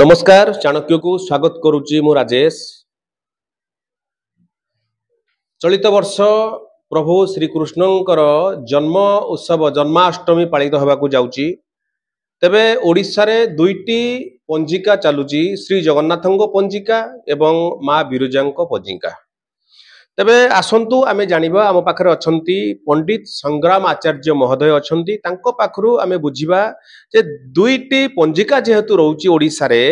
ନମସ୍କାର ଚାଣକ୍ୟକୁ ସ୍ୱାଗତ କରୁଛି ମୁଁ ରାଜେଶ ଚଳିତ ବର୍ଷ ପ୍ରଭୁ ଶ୍ରୀକୃଷ୍ଣଙ୍କର ଜନ୍ମ ଉତ୍ସବ ଜନ୍ମାଷ୍ଟମୀ ପାଳିତ ହେବାକୁ ଯାଉଛି ତେବେ ଓଡ଼ିଶାରେ ଦୁଇଟି ପଞ୍ଜିକା ଚାଲୁଛି ଶ୍ରୀ ଜଗନ୍ନାଥଙ୍କ ପଞ୍ଜିକା ଏବଂ ମା ବିରଜାଙ୍କ ପଞ୍ଜିକା ତେବେ ଆସନ୍ତୁ ଆମେ ଜାଣିବା ଆମ ପାଖରେ ଅଛନ୍ତି ପଣ୍ଡିତ ସଂଗ୍ରାମ ଆଚାର୍ଯ୍ୟ ମହୋଦୟ ଅଛନ୍ତି ତାଙ୍କ ପାଖରୁ ଆମେ ବୁଝିବା ଯେ ଦୁଇଟି ପଞ୍ଜିକା ଯେହେତୁ ରହୁଛି ଓଡ଼ିଶାରେ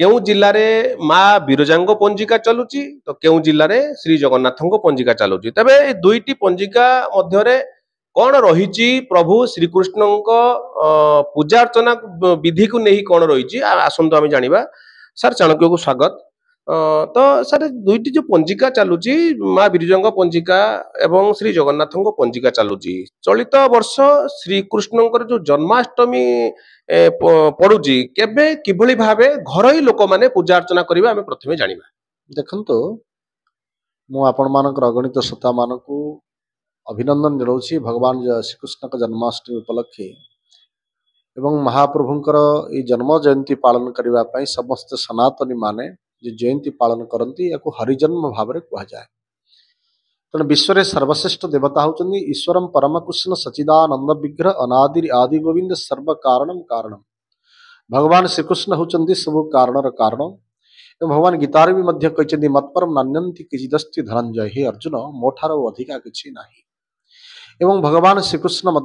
କେଉଁ ଜିଲ୍ଲାରେ ମା ବିରଜାଙ୍କ ପଞ୍ଜିକା ଚାଲୁଛି ତ କେଉଁ ଜିଲ୍ଲାରେ ଶ୍ରୀ ଜଗନ୍ନାଥଙ୍କ ପଞ୍ଜିକା ଚାଲୁଛି ତେବେ ଏ ଦୁଇଟି ପଞ୍ଜିକା ମଧ୍ୟରେ କ'ଣ ରହିଛି ପ୍ରଭୁ ଶ୍ରୀକୃଷ୍ଣଙ୍କ ପୂଜା ଅର୍ଚ୍ଚନା ବିଧିକୁ ନେଇ କ'ଣ ରହିଛି ଆସନ୍ତୁ ଆମେ ଜାଣିବା ସାର୍ ଚାଣକ୍ୟକୁ ସ୍ୱାଗତ ତ ସାର୍ ଦୁଇଟି ଯେଉଁ ପଞ୍ଜିକା ଚାଲୁଛି ମା ବିରଜାଙ୍କ ପଞ୍ଜିକା ଏବଂ ଶ୍ରୀ ଜଗନ୍ନାଥଙ୍କ ପଞ୍ଜିକା ଚାଲୁଛି ଚଳିତ ବର୍ଷ ଶ୍ରୀକୃଷ୍ଣଙ୍କର ଯେଉଁ ଜନ୍ମାଷ୍ଟମୀ ପଡୁଛି କେବେ କିଭଳି ଭାବେ ଘରୋଇ ଲୋକମାନେ ପୂଜା ଅର୍ଚ୍ଚନା କରିବେ ଆମେ ପ୍ରଥମେ ଜାଣିବା ଦେଖନ୍ତୁ ମୁଁ ଆପଣମାନଙ୍କର ଅଗଣିତ ଶ୍ରୋତାମାନଙ୍କୁ ଅଭିନନ୍ଦନ ଜଣାଉଛି ଭଗବାନ ଶ୍ରୀକୃଷ୍ଣଙ୍କ ଜନ୍ମାଷ୍ଟମୀ ଉପଲକ୍ଷେ ଏବଂ ମହାପ୍ରଭୁଙ୍କର ଏଇ ଜନ୍ମ ଜୟନ୍ତୀ ପାଳନ କରିବା ପାଇଁ ସମସ୍ତେ ସନାତନୀ ମାନେ जे जयंती पालन करती या हरिजन्म भाव में कहुए तेना तो विश्व सर्वश्रेष्ठ देवता हूँ परम कृष्ण सचिदानंद विग्रह अनादि आदि गोविंद सर्व कारण कारण भगवान श्रीकृष्ण हूँ सब कारण कारण भगवान गीतार भी कहते कही मत्परम नान्यंती धनंजय हे अर्जुन मोठार अधिका कि ना एवं भगवान श्रीकृष्ण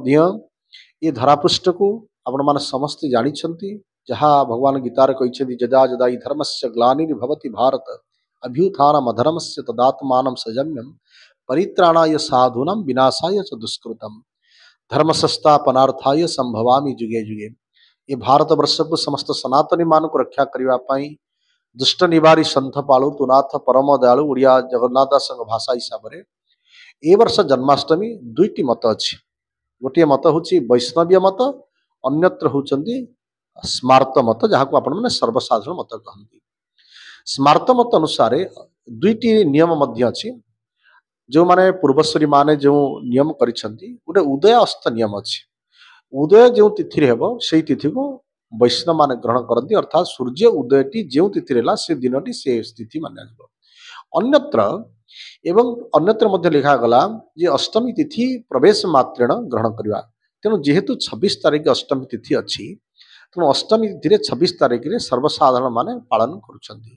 ये धरापृष्ठ को आपण मान समस्ते जानते जहाँ भगवान गीतार को इच्छति जदा जदा धर्म से ग्लानिर्भवती भारत अभ्युथान अधर्म से तदात्मान सजम्यम परित्राणा साधूनाम विनाशा च दुष्कृतम धर्म संस्थापनार्थाय संभवामी जुगे जुगे ये भारतवर्ष को समस्त सनातनी मान को रक्षा करने दुष्ट निवारी संथ पालु तुनाथ परम दयालु उड़िया जगन्नाथ दास भाषा हिसाब से ए वर्ष जन्माष्टमी दुईटी मत अच्छी गोटे मत हूँ वैष्णवीय मत अन्यत्र होती ସ୍ମାର୍ତ ମତ ଯାହାକୁ ଆପଣମାନେ ସର୍ବସାଧାରଣ ମତ କହନ୍ତି ସ୍ମାର୍ତ ମତ ଅନୁସାରେ ଦୁଇଟି ନିୟମ ମଧ୍ୟ ଅଛି ଯେଉଁମାନେ ପୂର୍ବସ୍ୱରୀମାନେ ଯେଉଁ ନିୟମ କରିଛନ୍ତି ଗୋଟେ ଉଦୟ ଅସ୍ତ ନିୟମ ଅଛି ଉଦୟ ଯେଉଁ ତିଥିରେ ହେବ ସେଇ ତିଥିକୁ ବୈଷ୍ଣବମାନେ ଗ୍ରହଣ କରନ୍ତି ଅର୍ଥାତ୍ ସୂର୍ଯ୍ୟ ଉଦୟଟି ଯେଉଁ ତିଥିରେ ହେଲା ସେ ଦିନଟି ସେ ସ୍ଥିତି ମାନିଯିବ ଅନ୍ୟତ୍ର ଏବଂ ଅନ୍ୟତ୍ର ମଧ୍ୟ ଲେଖାଗଲା ଯେ ଅଷ୍ଟମୀ ତିଥି ପ୍ରବେଶ ମାତ୍ରେଣ ଗ୍ରହଣ କରିବା ତେଣୁ ଯେହେତୁ ଛବିଶ ତାରିଖ ଅଷ୍ଟମୀ ତିଥି ଅଛି ତେଣୁ ଅଷ୍ଟମୀ ତିଥିରେ ଛବିଶ ତାରିଖରେ ସର୍ବସାଧାରଣମାନେ ପାଳନ କରୁଛନ୍ତି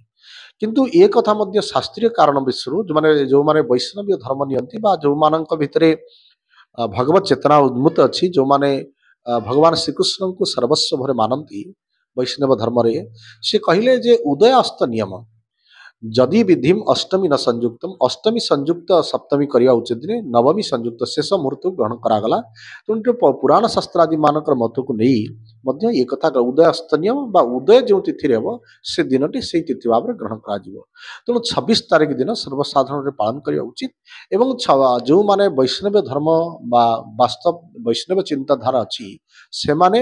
କିନ୍ତୁ ଏ କଥା ମଧ୍ୟ ଶାସ୍ତ୍ରୀୟ କାରଣ ବିଷୟରୁ ଯେଉଁମାନେ ଯେଉଁମାନେ ବୈଷ୍ଣବୀୟ ଧର୍ମ ନିଅନ୍ତି ବା ଯେଉଁମାନଙ୍କ ଭିତରେ ଭଗବତ ଚେତନା ଉନ୍ମୁକ୍ତ ଅଛି ଯେଉଁମାନେ ଭଗବାନ ଶ୍ରୀକୃଷ୍ଣଙ୍କୁ ସର୍ବସ୍ୱ ଭାବରେ ମାନନ୍ତି ବୈଷ୍ଣବ ଧର୍ମରେ ସେ କହିଲେ ଯେ ଉଦୟାସ୍ତ ନିୟମ ଯଦି ବିଧିମ ଅଷ୍ଟମୀ ନ ସଂଯୁକ୍ତମ ଅଷ୍ଟମୀ ସଂଯୁକ୍ତ ସପ୍ତମୀ କରିବା ଉଚିତ ନୁହେଁ ନବମୀ ସଂଯୁକ୍ତ ଶେଷ ମୁହୂର୍ତ୍ତକୁ ଗ୍ରହଣ କରାଗଲା ତେଣୁ ପୁରାଣ ଶାସ୍ତ୍ର ଆଦି ମାନଙ୍କର ମତକୁ ନେଇ মধ্য একথা গ উদয়স্থন্য বা উদয় জৌ তিথি রেব সে দিনটি সেই তিথি বাপরে গ্রহণ করাবো তন 26 তারিখ দিন সর্বসাধারণে পালন করা উচিত এবং যারা যো মানে বৈষ্ণব ধর্ম বা বাস্তব বৈষ্ণব চিন্তাধারা আছে সে মানে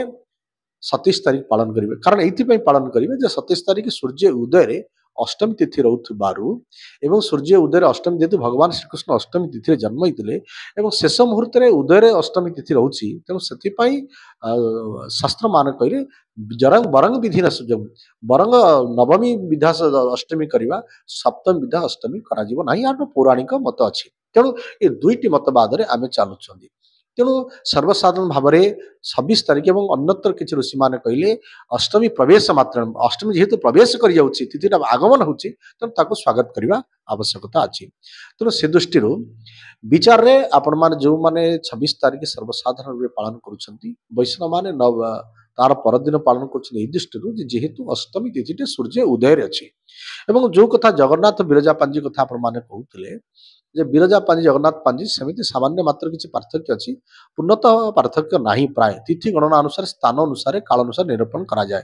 27 তারিখ পালন করিবে কারণ এই তিপা পালন করিবে যে 27 তারিখ সূর্য উদয় রে ଅଷ୍ଟମୀ ତିଥି ରହୁଥିବାରୁ ଏବଂ ସୂର୍ଯ୍ୟ ଉଦୟରେ ଅଷ୍ଟମୀ ଯେହେତୁ ଭଗବାନ ଶ୍ରୀକୃଷ୍ଣ ଅଷ୍ଟମୀ ତିଥିରେ ଜନ୍ମ ହେଇଥିଲେ ଏବଂ ଶେଷ ମୁହୂର୍ତ୍ତରେ ଉଦୟରେ ଅଷ୍ଟମୀ ତିଥି ରହୁଛି ତେଣୁ ସେଥିପାଇଁ ଶାସ୍ତ୍ରମାନେ କହିଲେ ଜରଂ ବରଂ ବିଧି ନ ସୁଯୋଗ ବରଂ ନବମୀ ବିଧା ଅଷ୍ଟମୀ କରିବା ସପ୍ତମୀ ବିଧା ଅଷ୍ଟମୀ କରାଯିବ ନାହିଁ ଆର ପୌରାଣିକ ମତ ଅଛି ତେଣୁ ଏ ଦୁଇଟି ମତବାଦରେ ଆମେ ଚାଲୁଛନ୍ତି ତେଣୁ ସର୍ବସାଧାରଣ ଭାବରେ ଛବିଶ ତାରିଖ ଏବଂ ଅନ୍ୟତ୍ର କିଛି ଋଷିମାନେ କହିଲେ ଅଷ୍ଟମୀ ପ୍ରବେଶ ମାତ୍ର ଅଷ୍ଟମୀ ଯେହେତୁ ପ୍ରବେଶ କରିଯାଉଛି ତିଥିଟା ଆଗମନ ହେଉଛି ତେଣୁ ତାକୁ ସ୍ୱାଗତ କରିବା ଆବଶ୍ୟକତା ଅଛି ତେଣୁ ସେ ଦୃଷ୍ଟିରୁ ବିଚାରରେ ଆପଣମାନେ ଯେଉଁମାନେ ଛବିଶ ତାରିଖ ସର୍ବସାଧାରଣ ରୂପେ ପାଳନ କରୁଛନ୍ତି ବୈଷ୍ଣବମାନେ ନ ତାର ପରଦିନ ପାଳନ କରୁଛନ୍ତି ଏହି ଦୃଷ୍ଟିରୁ ଯେହେତୁ ଅଷ୍ଟମୀ ତିଥିଟି ସୂର୍ଯ୍ୟ ଉଦୟରେ ଅଛି ଏବଂ ଯେଉଁ କଥା ଜଗନ୍ନାଥ ବିରଜା ପାଞ୍ଜି କଥା ଆପଣମାନେ କହୁଥିଲେ যে ବିରଜା ପାଞ୍ଜି ଜଗନ୍ନାଥ ପାଞ୍ଜି ସେମିତି ସାମାନ୍ୟ ମାତ୍ର କିଛି ପାର୍ଥକ୍ୟ ଅଛି ପୂର୍ଣ୍ଣତ ପାର୍ଥକ୍ୟ ନାହିଁ ପ୍ରାୟ ତିଥି ଗଣନା ଅନୁସାରେ ସ୍ଥାନ ଅନୁସାରେ କାଳ ଅନୁସାରେ ନିରୂପଣ କରାଯାଏ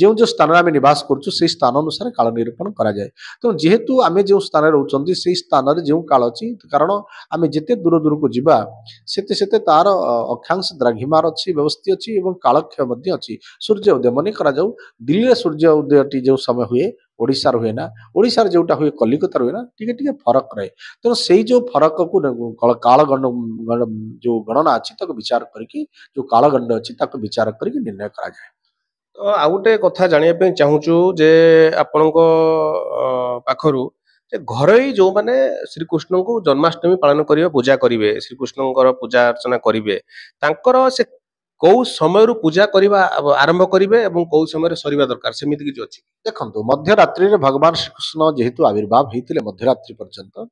ଯେଉଁ ଯେଉଁ ସ୍ଥାନରେ ଆମେ ନିବାସ କରୁଛୁ ସେଇ ସ୍ଥାନ ଅନୁସାରେ କାଳ ନିରୂପଣ କରାଯାଏ ତେଣୁ ଯେହେତୁ ଆମେ ଯେଉଁ ସ୍ଥାନରେ ରହୁଛନ୍ତି ସେଇ ସ୍ଥାନରେ ଯେଉଁ କାଳ ଅଛି କାରଣ ଆମେ ଯେତେ ଦୂର ଦୂରକୁ ଯିବା ସେତେ ସେତେ ତାର ଅକ୍ଷାଂଶ ଦ୍ରାଘିମାର ଅଛି ବ୍ୟବସ୍ଥିତ ଅଛି ଏବଂ କାଳକ୍ଷୟ ମଧ୍ୟ ଅଛି ସୂର୍ଯ୍ୟ ଉଦୟ ମନେ କରାଯାଉ ଦିଲ୍ଲୀରେ ସୂର୍ଯ୍ୟ ଉଦୟଟି ଯେଉଁ ସମୟ ହୁଏ ଓଡ଼ିଶାର ହୁଏ ନା ଓଡ଼ିଶାର ଯେଉଁଟା ହୁଏ କଲିକତାର ହୁଏ ନା ଟିକେ ଟିକେ ଫରକ ରହେ ତେଣୁ ସେଇ ଯେଉଁ ଫରକକୁ କାଳ ଯେଉଁ ଗଣନା ଅଛି ତାକୁ ବିଚାର କରିକି ଯେଉଁ କାଳଗଣ୍ଡ ଅଛି ତାକୁ ବିଚାର କରିକି ନିର୍ଣ୍ଣୟ କରାଯାଏ ତ ଆଉ ଗୋଟେ କଥା ଜାଣିବା ପାଇଁ ଚାହୁଁଛୁ ଯେ ଆପଣଙ୍କ ପାଖରୁ ଯେ ଘରୋଇ ଯେଉଁମାନେ ଶ୍ରୀକୃଷ୍ଣଙ୍କୁ ଜନ୍ମାଷ୍ଟମୀ ପାଳନ କରିବେ ପୂଜା କରିବେ ଶ୍ରୀକୃଷ୍ଣଙ୍କର ପୂଜା ଅର୍ଚ୍ଚନା କରିବେ ତାଙ୍କର ସେ କୋଉ ସମୟରୁ ପୂଜା କରିବା ଆରମ୍ଭ କରିବେ ଏବଂ କୋଉ ସମୟରେ ସରିବା ଦରକାର ସେମିତି କିଛି ଅଛି ଦେଖନ୍ତୁ ମଧ୍ୟରାତ୍ରିରେ ଭଗବାନ ଶ୍ରୀକୃଷ୍ଣ ଯେହେତୁ ଆବିର୍ଭାବ ହେଇଥିଲେ ମଧ୍ୟରାତ୍ରି ପର୍ଯ୍ୟନ୍ତ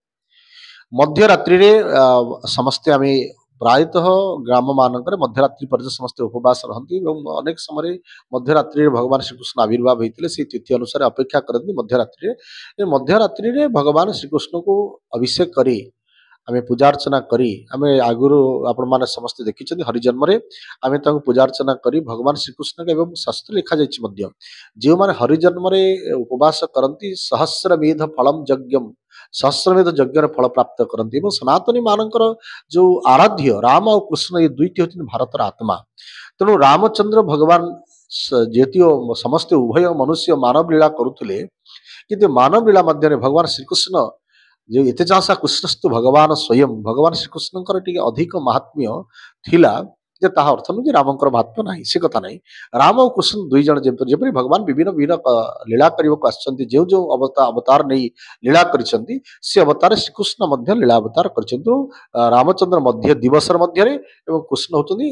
ମଧ୍ୟରାତ୍ରିରେ ସମସ୍ତେ ଆମେ ପ୍ରାୟତଃ ଗ୍ରାମମାନଙ୍କରେ ମଧ୍ୟରାତ୍ରି ପର୍ଯ୍ୟନ୍ତ ସମସ୍ତେ ଉପବାସ ରହନ୍ତି ଏବଂ ଅନେକ ସମୟରେ ମଧ୍ୟରାତ୍ରିରେ ଭଗବାନ ଶ୍ରୀକୃଷ୍ଣ ଆବିର୍ଭାବ ହେଇଥିଲେ ସେଇ ତିଥି ଅନୁସାରେ ଅପେକ୍ଷା କରନ୍ତି ମଧ୍ୟରାତ୍ରିରେ ମଧ୍ୟରାତ୍ରିରେ ଭଗବାନ ଶ୍ରୀକୃଷ୍ଣଙ୍କୁ ଅଭିଷେକ କରି ଆମେ ପୂଜାର୍ଚ୍ଚନା କରି ଆମେ ଆଗରୁ ଆପଣମାନେ ସମସ୍ତେ ଦେଖିଛନ୍ତି ହରିଜନ୍ମରେ ଆମେ ତାଙ୍କୁ ପୂଜାର୍ଚ୍ଚନା କରି ଭଗବାନ ଶ୍ରୀକୃଷ୍ଣଙ୍କ ଏବଂ ଶାସ୍ତ୍ର ଲେଖାଯାଇଛି ମଧ୍ୟ ଯେଉଁମାନେ ହରିଜନ୍ମରେ ଉପବାସ କରନ୍ତି ସହସ୍ରବିଧ ଫଳମ୍ ଯଜ୍ଞମ୍ ସହସ୍ରବିଧ ଯଜ୍ଞର ଫଳ ପ୍ରାପ୍ତ କରନ୍ତି ଏବଂ ସନାତନୀ ମାନଙ୍କର ଯେଉଁ ଆରାଧ୍ୟ ରାମ ଆଉ କୃଷ୍ଣ ଏ ଦୁଇଟି ହେଉଛନ୍ତି ଭାରତର ଆତ୍ମା ତେଣୁ ରାମଚନ୍ଦ୍ର ଭଗବାନ ଯେତୀୟ ସମସ୍ତେ ଉଭୟ ମନୁଷ୍ୟ ମାନବ ଲୀଳା କରୁଥିଲେ କିନ୍ତୁ ମାନବ ଲୀଳା ମଧ୍ୟରେ ଭଗବାନ ଶ୍ରୀକୃଷ୍ଣ जो सा कृष्णस्तु भगवान स्वयं भगवान श्रीकृष्ण अधिक महात्म्य ଯେ ତାହା ଅର୍ଥ ନୁହେଁ ଯେ ରାମଙ୍କର ମହାତ୍ମ୍ୟ ନାହିଁ ସେ କଥା ନାହିଁ ରାମ ଓ କୃଷ୍ଣ ଦୁଇ ଜଣ ଯେପରି ଭଗବାନ ବିଭିନ୍ନ ବିଭିନ୍ନ ଲୀଳା କରିବାକୁ ଆସିଛନ୍ତି ଯେଉଁ ଯେଉଁ ଅବତା ଅବତାର ନେଇ ଲୀଳା କରିଛନ୍ତି ସେ ଅବତାରରେ ଶ୍ରୀକୃଷ୍ଣ ମଧ୍ୟ ଲୀଳା ଅବତାର କରିଛନ୍ତି ରାମଚନ୍ଦ୍ର ମଧ୍ୟ ଦିବସର ମଧ୍ୟରେ ଏବଂ କୃଷ୍ଣ ହେଉଛନ୍ତି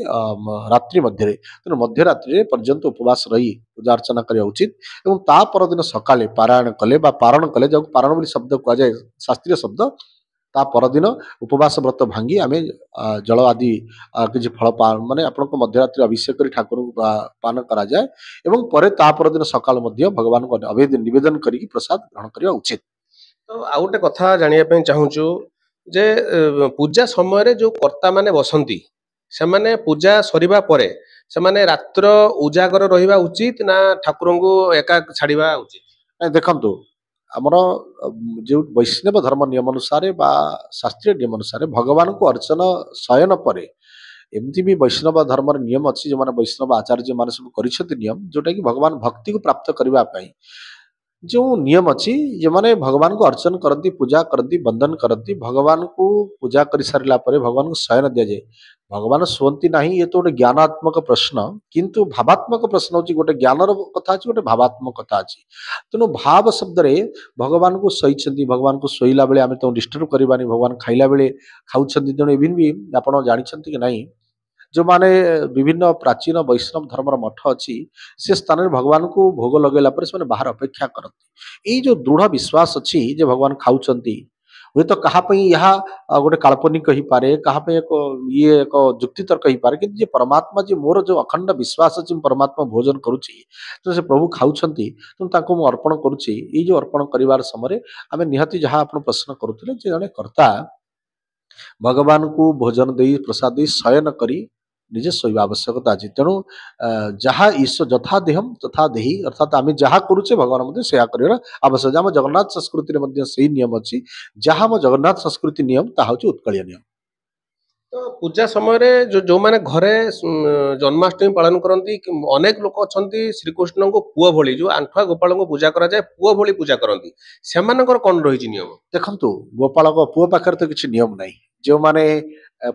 ରାତ୍ରି ମଧ୍ୟରେ ତେଣୁ ମଧ୍ୟରାତ୍ରିରେ ପର୍ଯ୍ୟନ୍ତ ଉପବାସ ରହି ପୂଜା ଅର୍ଚ୍ଚନା କରିବା ଉଚିତ ଏବଂ ତା ପରଦିନ ସକାଳେ ପାରାୟଣ କଲେ ବା ପାରଣ କଲେ ଯାହାକୁ ପାରଣ ବୋଲି ଶବ୍ଦ କୁହାଯାଏ ଶାସ୍ତ୍ରୀୟ ଶବ୍ଦ ତା ପରଦିନ ଉପବାସ ବ୍ରତ ଭାଙ୍ଗି ଆମେ ଜଳ ଆଦି କିଛି ଫଳ ମାନେ ଆପଣଙ୍କ ମଧ୍ୟରାତ୍ରି ଅଭିଷେକ କରି ଠାକୁରଙ୍କୁ ପାନ କରାଯାଏ ଏବଂ ପରେ ତା ପରଦିନ ସକାଳୁ ମଧ୍ୟ ଭଗବାନଙ୍କୁ ନିବେଦନ କରିକି ପ୍ରସାଦ ଗ୍ରହଣ କରିବା ଉଚିତ ତ ଆଉ ଗୋଟେ କଥା ଜାଣିବା ପାଇଁ ଚାହୁଁଛୁ ଯେ ପୂଜା ସମୟରେ ଯେଉଁ କର୍ତ୍ତାମାନେ ବସନ୍ତି ସେମାନେ ପୂଜା ସରିବା ପରେ ସେମାନେ ରାତ୍ର ଉଜାଗର ରହିବା ଉଚିତ ନା ଠାକୁରଙ୍କୁ ଏକା ଛାଡ଼ିବା ଉଚିତ ଦେଖନ୍ତୁ ଆମର ଯେଉଁ ବୈଷ୍ଣବ ଧର୍ମ ନିୟମ ଅନୁସାରେ ବା ଶାସ୍ତ୍ରୀୟ ନିୟମ ଅନୁସାରେ ଭଗବାନଙ୍କୁ ଅର୍ଚ୍ଚନ ଶୟନ ପରେ ଏମିତି ବି ବୈଷ୍ଣବ ଧର୍ମର ନିୟମ ଅଛି ଯେଉଁମାନେ ବୈଷ୍ଣବ ଆଚାର୍ଯ୍ୟମାନେ ସବୁ କରିଛନ୍ତି ନିୟମ ଯେଉଁଟାକି ଭଗବାନ ଭକ୍ତିକୁ ପ୍ରାପ୍ତ କରିବା ପାଇଁ जो नियम अच्छी ये मैंने भगवान को अर्चन करती पूजा करती बंधन करती भगवान को पूजा कर सारा भगवान को शयन दि जाए भगवान शुंती ना ये तो गोटे ज्ञानात्मक प्रश्न किंतु भावात्मक प्रश्न हूँ गोटे ज्ञान रहा अच्छी गोटे भावात्मक कथ अच्छी तेणु भाव शब्द से भगवान को सही भगवान को शोला बेले आम तुम तो डिस्टर्ब करवानी भगवान खाला बेले खाऊ तेणु इभिन भी आप जानते कि नहीं ଯେଉଁମାନେ ବିଭିନ୍ନ ପ୍ରାଚୀନ ବୈଷ୍ଣବ ଧର୍ମର ମଠ ଅଛି ସେ ସ୍ଥାନରେ ଭଗବାନଙ୍କୁ ଭୋଗ ଲଗାଇଲା ପରେ ସେମାନେ ବାହାର ଅପେକ୍ଷା କରନ୍ତି ଏଇ ଯେଉଁ ଦୃଢ଼ ବିଶ୍ୱାସ ଅଛି ଯେ ଭଗବାନ ଖାଉଛନ୍ତି ହୁଏତ କାହା ପାଇଁ ଏହା ଗୋଟେ କାଳ୍ପନିକ ହେଇପାରେ କାହା ପାଇଁ ଏକ ଇଏ ଏକ ଯୁକ୍ତିତର୍କ ହେଇପାରେ କିନ୍ତୁ ଯେ ପରମାତ୍ମା ଯେ ମୋର ଯେଉଁ ଅଖଣ୍ଡ ବିଶ୍ୱାସ ଅଛି ମୁଁ ପରମାତ୍ମା ଭୋଜନ କରୁଛି ତ ସେ ପ୍ରଭୁ ଖାଉଛନ୍ତି ତେଣୁ ତାଙ୍କୁ ମୁଁ ଅର୍ପଣ କରୁଛି ଏଇ ଯେଉଁ ଅର୍ପଣ କରିବାର ସମୟରେ ଆମେ ନିହାତି ଯାହା ଆପଣ ପ୍ରଶ୍ନ କରୁଥିଲେ ଯେ ଜଣେ କର୍ତ୍ତା ଭଗବାନଙ୍କୁ ଭୋଜନ ଦେଇ ପ୍ରସାଦ ଦେଇ ଶୟନ କରି ନିଜେ ଶୋଇବା ଆବଶ୍ୟକତା ଅଛି ତେଣୁ ଯାହା ଈଶ୍ୱର ଯଥା ଦେହମ୍ ତଥା ଦେହି ଅର୍ଥାତ୍ ଆମେ ଯାହା କରୁଛେ ଭଗବାନ ମଧ୍ୟ ସେୟା କରିବାର ଆବଶ୍ୟକ ଆମ ଜଗନ୍ନାଥ ସଂସ୍କୃତିରେ ମଧ୍ୟ ସେଇ ନିୟମ ଅଛି ଯାହା ଆମ ଜଗନ୍ନାଥ ସଂସ୍କୃତି ନିୟମ ତାହା ହେଉଛି ଉତ୍କଳୀୟ ନିୟମ ତ ପୂଜା ସମୟରେ ଯେଉଁମାନେ ଘରେ ଜନ୍ମାଷ୍ଟମୀ ପାଳନ କରନ୍ତି ଅନେକ ଲୋକ ଅଛନ୍ତି ଶ୍ରୀକୃଷ୍ଣଙ୍କୁ ପୁଅ ଭଳି ଯେଉଁ ଆଣ୍ଠୁଆ ଗୋପାଳଙ୍କୁ ପୂଜା କରାଯାଏ ପୁଅ ଭଳି ପୂଜା କରନ୍ତି ସେମାନଙ୍କର କ'ଣ ରହିଛି ନିୟମ ଦେଖନ୍ତୁ ଗୋପାଳଙ୍କ ପୁଅ ପାଖରେ ତ କିଛି ନିୟମ ନାହିଁ ଯେଉଁମାନେ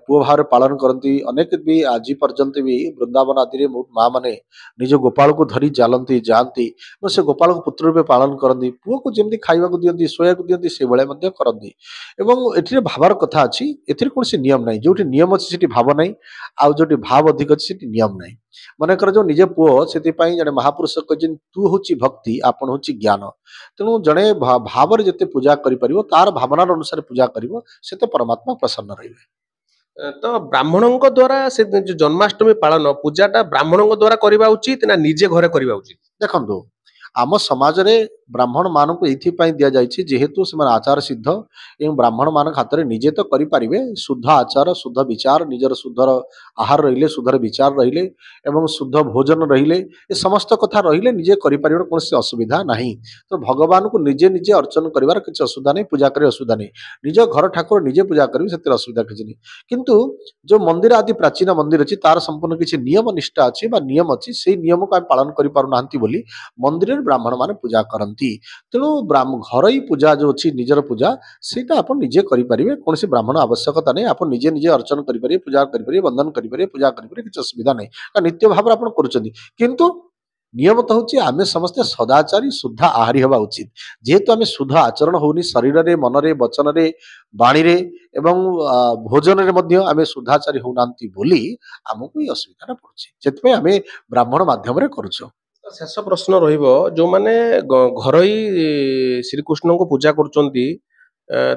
ପୁଅ ଭାବରେ ପାଳନ କରନ୍ତି ଅନେକ ବି ଆଜି ପର୍ଯ୍ୟନ୍ତ ବି ବୃନ୍ଦାବନ ଆଦିରେ ବହୁତ ମା ମାନେ ନିଜ ଗୋପାଳକୁ ଧରି ଚାଲନ୍ତି ଯାଆନ୍ତି ଏବଂ ସେ ଗୋପାଳକୁ ପୁତ୍ର ରୂପେ ପାଳନ କରନ୍ତି ପୁଅକୁ ଯେମିତି ଖାଇବାକୁ ଦିଅନ୍ତି ଶୋଇବାକୁ ଦିଅନ୍ତି ସେଇଭଳିଆ ମଧ୍ୟ କରନ୍ତି ଏବଂ ଏଥିରେ ଭାବାର କଥା ଅଛି ଏଥିରେ କୌଣସି ନିୟମ ନାହିଁ ଯେଉଁଠି ନିୟମ ଅଛି ସେଠି ଭାବ ନାହିଁ ଆଉ ଯେଉଁଠି ଭାବ ଅଧିକ ଅଛି ସେଠି ନିୟମ ନାହିଁ ମନେକର ଯେଉଁ ନିଜ ପୁଅ ସେଥିପାଇଁ ଜଣେ ମହାପୁରୁଷ କହିଛନ୍ତି ତୁ ହେଉଛି ଭକ୍ତି ଆପଣ ହେଉଛି ଜ୍ଞାନ ତେଣୁ ଜଣେ ଭାବରେ ଯେତେ ପୂଜା କରିପାରିବ ତାର ଭାବନାର ଅନୁସାରେ ପୂଜା କରିବ ସେତେ ପରମାତ୍ମା ପ୍ରସନ୍ନ ରହିବେ ତ ବ୍ରାହ୍ମଣଙ୍କ ଦ୍ୱାରା ସେ ଜନ୍ମାଷ୍ଟମୀ ପାଳନ ପୂଜାଟା ବ୍ରାହ୍ମଣଙ୍କ ଦ୍ୱାରା କରିବା ଉଚିତ ନା ନିଜେ ଘରେ କରିବା ଉଚିତ ଦେଖନ୍ତୁ ଆମ ସମାଜରେ ବ୍ରାହ୍ମଣମାନଙ୍କୁ ଏଇଥିପାଇଁ ଦିଆଯାଇଛି ଯେହେତୁ ସେମାନେ ଆଚାର ସିଦ୍ଧ ଏବଂ ବ୍ରାହ୍ମଣମାନଙ୍କ ହାତରେ ନିଜେ ତ କରିପାରିବେ ଶୁଦ୍ଧ ଆଚାର ଶୁଦ୍ଧ ବିଚାର ନିଜର ଶୁଦ୍ଧର ଆହାର ରହିଲେ ଶୁଦ୍ଧର ବିଚାର ରହିଲେ ଏବଂ ଶୁଦ୍ଧ ଭୋଜନ ରହିଲେ ଏ ସମସ୍ତ କଥା ରହିଲେ ନିଜେ କରିପାରିବାର କୌଣସି ଅସୁବିଧା ନାହିଁ ତ ଭଗବାନଙ୍କୁ ନିଜେ ନିଜେ ଅର୍ଚ୍ଚନ କରିବାର କିଛି ଅସୁବିଧା ନାହିଁ ପୂଜା କରିବାର ଅସୁବିଧା ନାହିଁ ନିଜ ଘର ଠାକୁର ନିଜେ ପୂଜା କରିବେ ସେଥିରେ ଅସୁବିଧା କିଛି ନାହିଁ କିନ୍ତୁ ଯେଉଁ ମନ୍ଦିର ଆଦି ପ୍ରାଚୀନ ମନ୍ଦିର ଅଛି ତାର ସମ୍ପୂର୍ଣ୍ଣ କିଛି ନିୟମ ନିଷ୍ଠା ଅଛି ବା ନିୟମ ଅଛି ସେଇ ନିୟମକୁ ଆମେ ପାଳନ କରିପାରୁନାହାନ୍ତି ବୋଲି ମନ୍ଦିରରେ ବ୍ରାହ୍ମଣମାନେ ପୂଜା କରନ୍ତି ତେଣୁ ଘରୋଇ ପୂଜା ଯେଉଁ ଅଛି ନିଜର ପୂଜା ସେଇଟା ଆପଣ ନିଜେ କରିପାରିବେ କୌଣସି ବ୍ରାହ୍ମଣ ଆବଶ୍ୟକତା ନାହିଁ ଆପଣ ନିଜେ ନିଜେ ଅର୍ଚ୍ଚନ କରିପାରିବେ ପୂଜା କରିପାରିବେ ବନ୍ଦନ କରିପାରିବେ ପୂଜା କରିପାରିବେ କିଛି ଅସୁବିଧା ନାହିଁ କାରଣ ନିତ୍ୟ ଭାବରେ ଆପଣ କରୁଛନ୍ତି କିନ୍ତୁ ନିୟମ ତ ହେଉଛି ଆମେ ସମସ୍ତେ ସଦାଚାରୀ ଶୁଦ୍ଧ ଆହାରୀ ହେବା ଉଚିତ ଯେହେତୁ ଆମେ ଶୁଦ୍ଧ ଆଚରଣ ହେଉନି ଶରୀରରେ ମନରେ ବଚନରେ ବାଣୀରେ ଏବଂ ଭୋଜନରେ ମଧ୍ୟ ଆମେ ଶୁଦ୍ଧାଚାରୀ ହେଉନାହାନ୍ତି ବୋଲି ଆମକୁ ଏଇ ଅସୁବିଧାଟା ପଡ଼ୁଛି ସେଥିପାଇଁ ଆମେ ବ୍ରାହ୍ମଣ ମାଧ୍ୟମରେ କରୁଛୁ ଶେଷ ପ୍ରଶ୍ନ ରହିବ ଯୋଉମାନେ ଘରୋଇ ଶ୍ରୀକୃଷ୍ଣଙ୍କୁ ପୂଜା କରୁଛନ୍ତି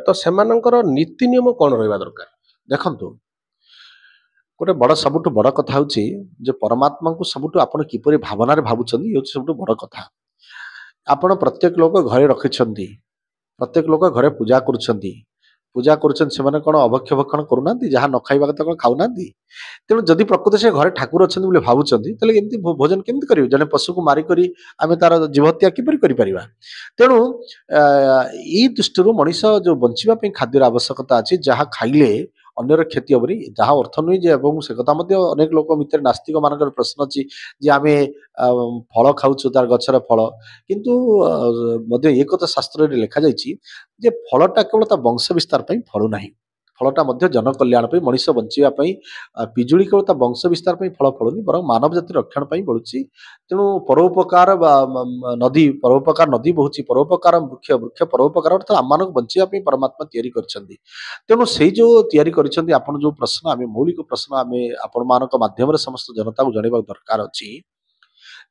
ତ ସେମାନଙ୍କର ନୀତି ନିୟମ କ'ଣ ରହିବା ଦରକାର ଦେଖନ୍ତୁ ଗୋଟେ ବଡ଼ ସବୁଠୁ ବଡ଼ କଥା ହେଉଛି ଯେ ପରମାତ୍ମାଙ୍କୁ ସବୁଠୁ ଆପଣ କିପରି ଭାବନାରେ ଭାବୁଛନ୍ତି ଇଏ ହେଉଛି ସବୁଠୁ ବଡ଼ କଥା ଆପଣ ପ୍ରତ୍ୟେକ ଲୋକ ଘରେ ରଖିଛନ୍ତି ପ୍ରତ୍ୟେକ ଲୋକ ଘରେ ପୂଜା କରୁଛନ୍ତି ପୂଜା କରୁଛନ୍ତି ସେମାନେ କ'ଣ ଅଭକ୍ଷ ଭକ୍ଷଣ କରୁନାହାନ୍ତି ଯାହା ନ ଖାଇବା କଥା କ'ଣ ଖାଉନାହାନ୍ତି ତେଣୁ ଯଦି ପ୍ରକୃତ ସେ ଘରେ ଠାକୁର ଅଛନ୍ତି ବୋଲି ଭାବୁଛନ୍ତି ତାହେଲେ ଏମିତି ଭୋଜନ କେମିତି କରିବେ ଜଣେ ପଶୁକୁ ମାରିକରି ଆମେ ତାର ଜୀବହତ୍ୟା କିପରି କରିପାରିବା ତେଣୁ ଏଇ ଦୃଷ୍ଟିରୁ ମଣିଷ ଯେଉଁ ବଞ୍ଚିବା ପାଇଁ ଖାଦ୍ୟର ଆବଶ୍ୟକତା ଅଛି ଯାହା ଖାଇଲେ ଅନ୍ୟର କ୍ଷତି ହେବନି ଯାହା ଅର୍ଥ ନୁହେଁ ଯେ ଏବଂ ସେ କଥା ମଧ୍ୟ ଅନେକ ଲୋକ ଭିତରେ ନାସ୍ତିକମାନଙ୍କର ପ୍ରଶ୍ନ ଅଛି ଯେ ଆମେ ଫଳ ଖାଉଛୁ ତାର ଗଛର ଫଳ କିନ୍ତୁ ମଧ୍ୟ ଏ କଥା ଶାସ୍ତ୍ରରେ ଲେଖାଯାଇଛି ଯେ ଫଳଟା କେବଳ ତା ବଂଶ ବିସ୍ତାର ପାଇଁ ଫଳୁ ନାହିଁ ଫଳଟା ମଧ୍ୟ ଜନକଲ୍ୟାଣ ପାଇଁ ମଣିଷ ବଞ୍ଚିବା ପାଇଁ ପିଜୁଳି କେବଳ ତା ବଂଶ ବିସ୍ତାର ପାଇଁ ଫଳ ଫଳୁନି ବରଂ ମାନବ ଜାତି ରକ୍ଷଣ ପାଇଁ ବଳୁଛି ତେଣୁ ପରୋପକାର ବା ନଦୀ ପରୋପକାର ନଦୀ ବହୁଛି ପରୋପକାର ବୃକ୍ଷ ବୃକ୍ଷ ପରୋପକାର ଅର୍ଥ ଆମମାନଙ୍କୁ ବଞ୍ଚିବା ପାଇଁ ପରମାତ୍ମା ତିଆରି କରିଛନ୍ତି ତେଣୁ ସେଇ ଯେଉଁ ତିଆରି କରିଛନ୍ତି ଆପଣ ଯେଉଁ ପ୍ରଶ୍ନ ଆମେ ମୌଳିକ ପ୍ରଶ୍ନ ଆମେ ଆପଣମାନଙ୍କ ମାଧ୍ୟମରେ ସମସ୍ତ ଜନତାକୁ ଜଣାଇବାକୁ ଦରକାର ଅଛି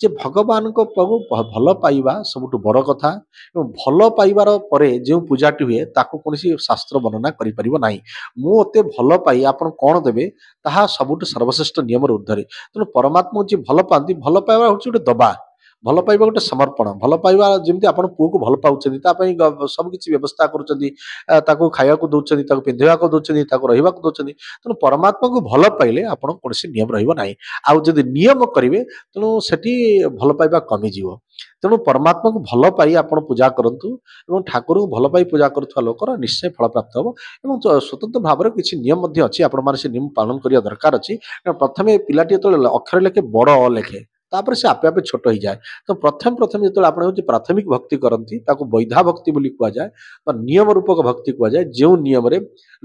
ଯେ ଭଗବାନଙ୍କ ପ୍ରଭୁ ଭଲ ପାଇବା ସବୁଠୁ ବଡ଼ କଥା ଏବଂ ଭଲ ପାଇବାର ପରେ ଯେଉଁ ପୂଜାଟି ହୁଏ ତାକୁ କୌଣସି ଶାସ୍ତ୍ର ବର୍ଣ୍ଣନା କରିପାରିବ ନାହିଁ ମୁଁ ମୋତେ ଭଲ ପାଇ ଆପଣ କ'ଣ ଦେବେ ତାହା ସବୁଠୁ ସର୍ବଶ୍ରେଷ୍ଠ ନିୟମର ଉଦ୍ଧରେ ତେଣୁ ପରମାତ୍ମାକୁ ଯିଏ ଭଲ ପାଆନ୍ତି ଭଲ ପାଇବା ହେଉଛି ଗୋଟେ ଦବା ଭଲ ପାଇବା ଗୋଟେ ସମର୍ପଣ ଭଲ ପାଇବା ଯେମିତି ଆପଣ ପୁଅକୁ ଭଲ ପାଉଛନ୍ତି ତା ପାଇଁ ସବୁ କିଛି ବ୍ୟବସ୍ଥା କରୁଛନ୍ତି ତାକୁ ଖାଇବାକୁ ଦେଉଛନ୍ତି ତାକୁ ପିନ୍ଧିବାକୁ ଦେଉଛନ୍ତି ତାକୁ ରହିବାକୁ ଦେଉଛନ୍ତି ତେଣୁ ପରମାତ୍ମାକୁ ଭଲ ପାଇଲେ ଆପଣ କୌଣସି ନିୟମ ରହିବ ନାହିଁ ଆଉ ଯଦି ନିୟମ କରିବେ ତେଣୁ ସେଠି ଭଲ ପାଇବା କମିଯିବ ତେଣୁ ପରମାତ୍ମାକୁ ଭଲ ପାଇ ଆପଣ ପୂଜା କରନ୍ତୁ ଏବଂ ଠାକୁରଙ୍କୁ ଭଲ ପାଇ ପୂଜା କରୁଥିବା ଲୋକର ନିଶ୍ଚୟ ଫଳପ୍ରାପ୍ତ ହେବ ଏବଂ ସ୍ୱତନ୍ତ୍ର ଭାବରେ କିଛି ନିୟମ ମଧ୍ୟ ଅଛି ଆପଣମାନେ ସେ ନିୟମ ପାଳନ କରିବା ଦରକାର ଅଛି ପ୍ରଥମେ ପିଲାଟି ଯେତେବେଳେ ଅକ୍ଷର ଲେଖେ ବଡ଼ ଅ ଲେଖେ ତାପରେ ସେ ଆପେ ଆପେ ଛୋଟ ହେଇଯାଏ ତ ପ୍ରଥମେ ପ୍ରଥମେ ଯେତେବେଳେ ଆପଣ ହେଉଛି ପ୍ରାଥମିକ ଭକ୍ତି କରନ୍ତି ତାକୁ ବୈଧା ଭକ୍ତି ବୋଲି କୁହାଯାଏ ବା ନିୟମ ରୂପକ ଭକ୍ତି କୁହାଯାଏ ଯେଉଁ ନିୟମରେ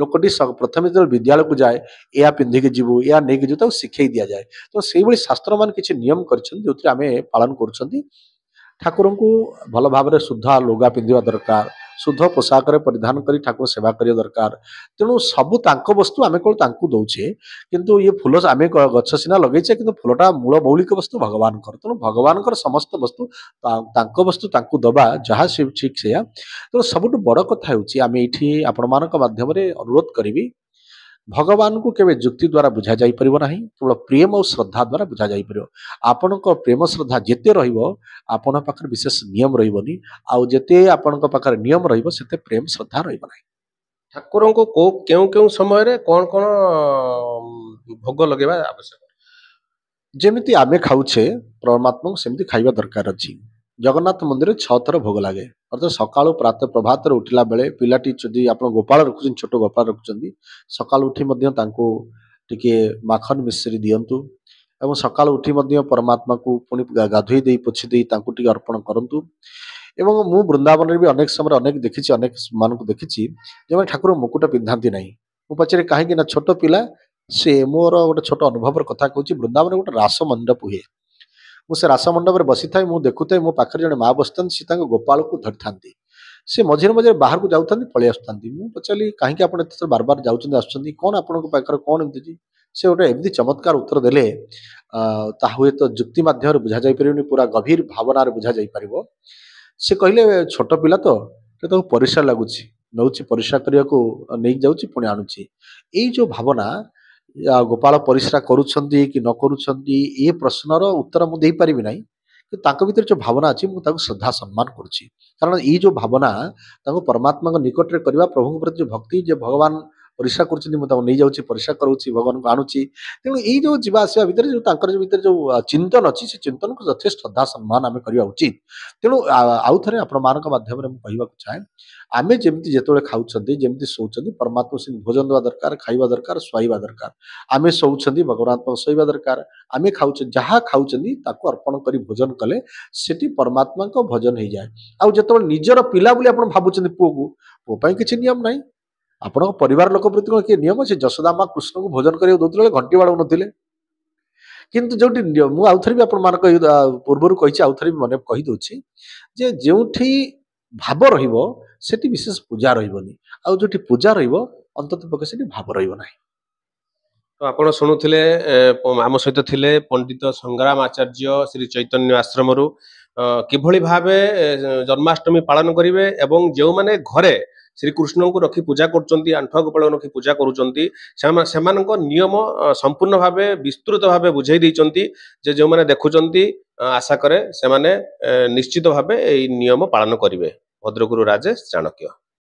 ଲୋକଟି ପ୍ରଥମେ ଯେତେବେଳେ ବିଦ୍ୟାଳୟକୁ ଯାଏ ଏହା ପିନ୍ଧିକି ଯିବୁ ଏହା ନେଇକି ଯିବୁ ତାକୁ ଶିଖେଇ ଦିଆଯାଏ ତ ସେଇଭଳି ଶାସ୍ତ୍ରମାନେ କିଛି ନିୟମ କରିଛନ୍ତି ଯେଉଁଥିରେ ଆମେ ପାଳନ କରୁଛନ୍ତି ଠାକୁରଙ୍କୁ ଭଲ ଭାବରେ ଶୁଦ୍ଧ ଲୁଗା ପିନ୍ଧିବା ଦରକାର ଶୁଦ୍ଧ ପୋଷାକରେ ପରିଧାନ କରି ଠାକୁର ସେବା କରିବା ଦରକାର ତେଣୁ ସବୁ ତାଙ୍କ ବସ୍ତୁ ଆମେ କେବଳ ତାଙ୍କୁ ଦଉଛେ କିନ୍ତୁ ଇଏ ଫୁଲ ଆମେ ଗଛ ସିନା ଲଗେଇଛେ କିନ୍ତୁ ଫୁଲଟା ମୂଳ ମୌଳିକ ବସ୍ତୁ ଭଗବାନଙ୍କର ତେଣୁ ଭଗବାନଙ୍କର ସମସ୍ତ ବସ୍ତୁ ତାଙ୍କ ବସ୍ତୁ ତାଙ୍କୁ ଦେବା ଯାହା ଠିକ୍ ସେଇଆ ତେଣୁ ସବୁଠୁ ବଡ଼ କଥା ହେଉଛି ଆମେ ଏଇଠି ଆପଣମାନଙ୍କ ମାଧ୍ୟମରେ ଅନୁରୋଧ କରିବି ଭଗବାନଙ୍କୁ କେବେ ଯୁକ୍ତି ଦ୍ୱାରା ବୁଝାଯାଇପାରିବ ନାହିଁ କେବଳ ପ୍ରେମ ଓ ଶ୍ରଦ୍ଧା ଦ୍ୱାରା ବୁଝାଯାଇପାରିବ ଆପଣଙ୍କ ପ୍ରେମ ଶ୍ରଦ୍ଧା ଯେତେ ରହିବ ଆପଣଙ୍କ ପାଖରେ ବିଶେଷ ନିୟମ ରହିବନି ଆଉ ଯେତେ ଆପଣଙ୍କ ପାଖରେ ନିୟମ ରହିବ ସେତେ ପ୍ରେମ ଶ୍ରଦ୍ଧା ରହିବ ନାହିଁ ଠାକୁରଙ୍କୁ କୋଉ କେଉଁ କେଉଁ ସମୟରେ କ'ଣ କ'ଣ ଭୋଗ ଲଗେଇବା ଆବଶ୍ୟକ ଯେମିତି ଆମେ ଖାଉଛେ ପରମାତ୍ମାଙ୍କୁ ସେମିତି ଖାଇବା ଦରକାର ଅଛି ଜଗନ୍ନାଥ ମନ୍ଦିରରେ ଛଅ ଥର ଭୋଗ ଲାଗେ ଅର୍ଥାତ୍ ସକାଳୁ ପ୍ରାତଃ ପ୍ରଭାତରେ ଉଠିଲା ବେଳେ ପିଲାଟି ଯଦି ଆପଣ ଗୋପାଳ ରଖୁଛନ୍ତି ଛୋଟ ଗୋପାଳ ରଖୁଛନ୍ତି ସକାଳୁ ଉଠି ମଧ୍ୟ ତାଙ୍କୁ ଟିକିଏ ମାଖନ ମିଶ୍ରି ଦିଅନ୍ତୁ ଏବଂ ସକାଳୁ ଉଠି ମଧ୍ୟ ପରମାତ୍ମାକୁ ପୁଣି ଗାଧୋଇ ଦେଇ ପୋଛି ଦେଇ ତାଙ୍କୁ ଟିକେ ଅର୍ପଣ କରନ୍ତୁ ଏବଂ ମୁଁ ବୃନ୍ଦାବନରେ ବି ଅନେକ ସମୟରେ ଅନେକ ଦେଖିଛି ଅନେକ ମାନଙ୍କୁ ଦେଖିଛି ଯେଉଁମାନେ ଠାକୁର ମୁକୁଟ ପିନ୍ଧାନ୍ତି ନାହିଁ ମୁଁ ପଚାରେ କାହିଁକି ନା ଛୋଟ ପିଲା ସେ ମୋର ଗୋଟେ ଛୋଟ ଅନୁଭବର କଥା କହୁଛି ବୃନ୍ଦାବନରେ ଗୋଟେ ରାସ ମଣ୍ଡପ ହୁଏ ମୁଁ ସେ ରାସମଣ୍ଡପରେ ବସିଥାଏ ମୁଁ ଦେଖୁଥାଏ ମୋ ପାଖରେ ଜଣେ ମା ବସିଥାନ୍ତି ସେ ତାଙ୍କ ଗୋପାଳକୁ ଧରିଥାନ୍ତି ସେ ମଝିରେ ମଝିରେ ବାହାରକୁ ଯାଉଥାନ୍ତି ପଳେଇ ଆସୁଥାନ୍ତି ମୁଁ ପଚାରିଲି କାହିଁକି ଆପଣ ଏତେ ବାର ବାର ଯାଉଛନ୍ତି ଆସୁଛନ୍ତି କ'ଣ ଆପଣଙ୍କ ପାଖରେ କ'ଣ ଏମିତି ସେ ଗୋଟେ ଏମିତି ଚମତ୍କାର ଉତ୍ତର ଦେଲେ ତାହା ହୁଏତ ଯୁକ୍ତି ମାଧ୍ୟମରେ ବୁଝାଯାଇପାରିବନି ପୁରା ଗଭୀର ଭାବନାରେ ବୁଝାଯାଇପାରିବ ସେ କହିଲେ ଛୋଟ ପିଲା ତ ସେ ତାକୁ ପରିସ୍ରା ଲାଗୁଛି ନେଉଛି ପରିସ୍ରା କରିବାକୁ ନେଇକି ଯାଉଛି ପୁଣି ଆଣୁଛି ଏଇ ଯେଉଁ ଭାବନା ଗୋପାଳ ପରିସ୍ରା କରୁଛନ୍ତି କି ନ କରୁଛନ୍ତି ଏ ପ୍ରଶ୍ନର ଉତ୍ତର ମୁଁ ଦେଇପାରିବି ନାହିଁ କିନ୍ତୁ ତାଙ୍କ ଭିତରେ ଯେଉଁ ଭାବନା ଅଛି ମୁଁ ତାଙ୍କୁ ଶ୍ରଦ୍ଧା ସମ୍ମାନ କରୁଛି କାରଣ ଏଇ ଯେଉଁ ଭାବନା ତାଙ୍କୁ ପରମାତ୍ମାଙ୍କ ନିକଟରେ କରିବା ପ୍ରଭୁଙ୍କ ପ୍ରତି ଯେଉଁ ଭକ୍ତି ଯେ ଭଗବାନ ପରିସ୍ରା କରୁଛନ୍ତି ମୁଁ ତାଙ୍କୁ ନେଇଯାଉଛି ପରିସ୍ରା କରାଉଛି ଭଗବାନଙ୍କୁ ଆଣୁଛି ତେଣୁ ଏଇ ଯେଉଁ ଯିବା ଆସିବା ଭିତରେ ଯେଉଁ ତାଙ୍କର ଭିତରେ ଯେଉଁ ଚିନ୍ତନ ଅଛି ସେ ଚିନ୍ତନକୁ ଯଥେଷ୍ଟ ଶ୍ରଦ୍ଧା ସମ୍ମାନ ଆମେ କରିବା ଉଚିତ ତେଣୁ ଆଉ ଥରେ ଆପଣମାନଙ୍କ ମାଧ୍ୟମରେ ମୁଁ କହିବାକୁ ଚାହେଁ ଆମେ ଯେମିତି ଯେତେବେଳେ ଖାଉଛନ୍ତି ଯେମିତି ଶୋଉଛନ୍ତି ପରମାତ୍ମା ସେମିତି ଭୋଜନ ଦେବା ଦରକାର ଖାଇବା ଦରକାର ଶୁଆଇବା ଦରକାର ଆମେ ଶୋଉଛନ୍ତି ଭଗବାନଙ୍କ ଶୋଇବା ଦରକାର ଆମେ ଖାଉଛେ ଯାହା ଖାଉଛନ୍ତି ତାକୁ ଅର୍ପଣ କରି ଭୋଜନ କଲେ ସେଠି ପରମାତ୍ମାଙ୍କ ଭଜନ ହେଇଯାଏ ଆଉ ଯେତେବେଳେ ନିଜର ପିଲା ବୋଲି ଆପଣ ଭାବୁଛନ୍ତି ପୁଅକୁ ପୁଅ ପାଇଁ କିଛି ନିୟମ ନାହିଁ ଆପଣଙ୍କ ପରିବାର ଲୋକ ପ୍ରତି କ'ଣ କିଏ ନିୟମ ଅଛି ଯଶୋଦାମା ମା କୃଷ୍ଣକୁ ଭୋଜନ କରିବାକୁ ଦେଉଥିଲେ ବେଳେ ଘଣ୍ଟି ନଥିଲେ କିନ୍ତୁ ଯେଉଁଠି ମୁଁ ଆଉଥରେ ବି ଆପଣମାନଙ୍କ ପୂର୍ବରୁ କହିଛି ଆଉଥରେ ବି ମନେ କହିଦେଉଛି ଯେ ଯେଉଁଠି ଭାବ ରହିବ ସେଠି ବିଶେଷ ପୂଜା ରହିବନି ଆଉ ଯେଉଁଠି ପୂଜା ରହିବ ଅନ୍ତତଃ ପକ୍ଷେ ସେଠି ଭାବ ରହିବ ନାହିଁ ତ ଆପଣ ଶୁଣୁଥିଲେ ଆମ ସହିତ ଥିଲେ ପଣ୍ଡିତ ସଂଗ୍ରାମ ଆଚାର୍ଯ୍ୟ ଶ୍ରୀ ଚୈତନ୍ୟ ଆଶ୍ରମରୁ କିଭଳି ଭାବେ ଜନ୍ମାଷ୍ଟମୀ ପାଳନ କରିବେ ଏବଂ ଯେଉଁମାନେ ଘରେ ଶ୍ରୀକୃଷ୍ଣଙ୍କୁ ରଖି ପୂଜା କରୁଛନ୍ତି ଆଣ୍ଠୁଆ ଗୋପାଳଙ୍କୁ ରଖି ପୂଜା କରୁଛନ୍ତି ସେମାନଙ୍କ ନିୟମ ସମ୍ପୂର୍ଣ୍ଣ ଭାବେ ବିସ୍ତୃତ ଭାବେ ବୁଝେଇ ଦେଇଛନ୍ତି ଯେ ଯେଉଁମାନେ ଦେଖୁଛନ୍ତି ଆଶା କରେ ସେମାନେ ନିଶ୍ଚିତ ଭାବେ ଏଇ ନିୟମ ପାଳନ କରିବେ ଭଦ୍ରଗୁରୁ ରାଜେଶ ଚାଣକ୍ୟ